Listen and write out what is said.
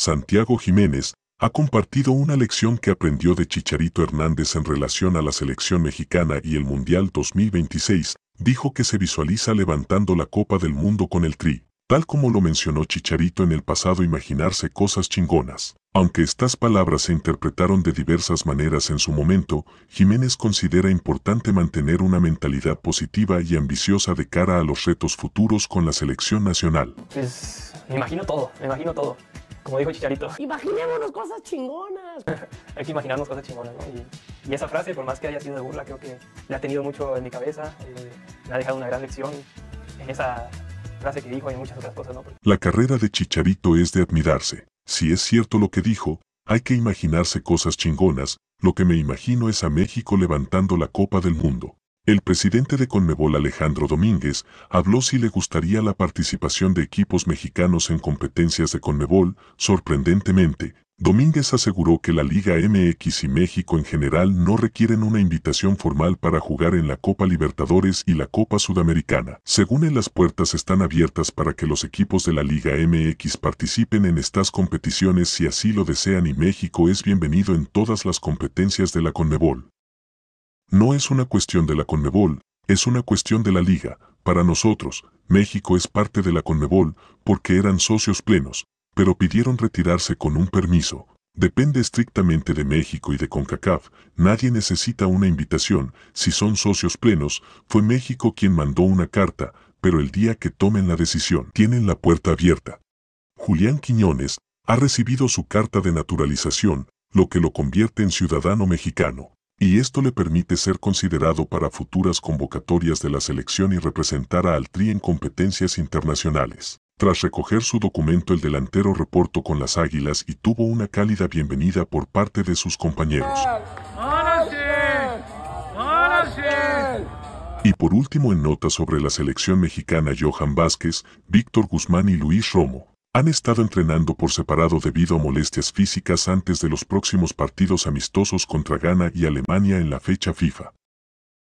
Santiago Jiménez, ha compartido una lección que aprendió de Chicharito Hernández en relación a la selección mexicana y el Mundial 2026, dijo que se visualiza levantando la Copa del Mundo con el Tri, tal como lo mencionó Chicharito en el pasado imaginarse cosas chingonas. Aunque estas palabras se interpretaron de diversas maneras en su momento, Jiménez considera importante mantener una mentalidad positiva y ambiciosa de cara a los retos futuros con la selección nacional. Pues me imagino todo, me imagino todo como dijo Chicharito. Imaginémonos cosas chingonas. Hay que imaginarnos cosas chingonas, ¿no? Y, esa frase, por más que haya sido de burla, creo que la ha tenido mucho en mi cabeza, eh, le ha dejado una gran lección en esa frase que dijo y en muchas otras cosas, ¿no? La carrera de Chicharito es de admirarse. Si es cierto lo que dijo, hay que imaginarse cosas chingonas, lo que me imagino es a México levantando la Copa del Mundo. El presidente de Conmebol Alejandro Domínguez habló si le gustaría la participación de equipos mexicanos en competencias de Conmebol. Sorprendentemente, Domínguez aseguró que la Liga MX y México en general no requieren una invitación formal para jugar en la Copa Libertadores y la Copa Sudamericana. Según él, las puertas están abiertas para que los equipos de la Liga MX participen en estas competiciones si así lo desean y México es bienvenido en todas las competencias de la Conmebol. No es una cuestión de la Conmebol, es una cuestión de la Liga. Para nosotros, México es parte de la Conmebol porque eran socios plenos, pero pidieron retirarse con un permiso. Depende estrictamente de México y de CONCACAF, nadie necesita una invitación, si son socios plenos, fue México quien mandó una carta, pero el día que tomen la decisión tienen la puerta abierta. Julián Quiñones ha recibido su carta de naturalización, lo que lo convierte en ciudadano mexicano y esto le permite ser considerado para futuras convocatorias de la selección y representar a Altri en competencias internacionales. Tras recoger su documento el delantero reportó con las Águilas y tuvo una cálida bienvenida por parte de sus compañeros. Y por último en nota sobre la selección mexicana Johan Vázquez, Víctor Guzmán y Luis Romo, han estado entrenando por separado debido a molestias físicas antes de los próximos partidos amistosos contra Ghana y Alemania en la fecha FIFA.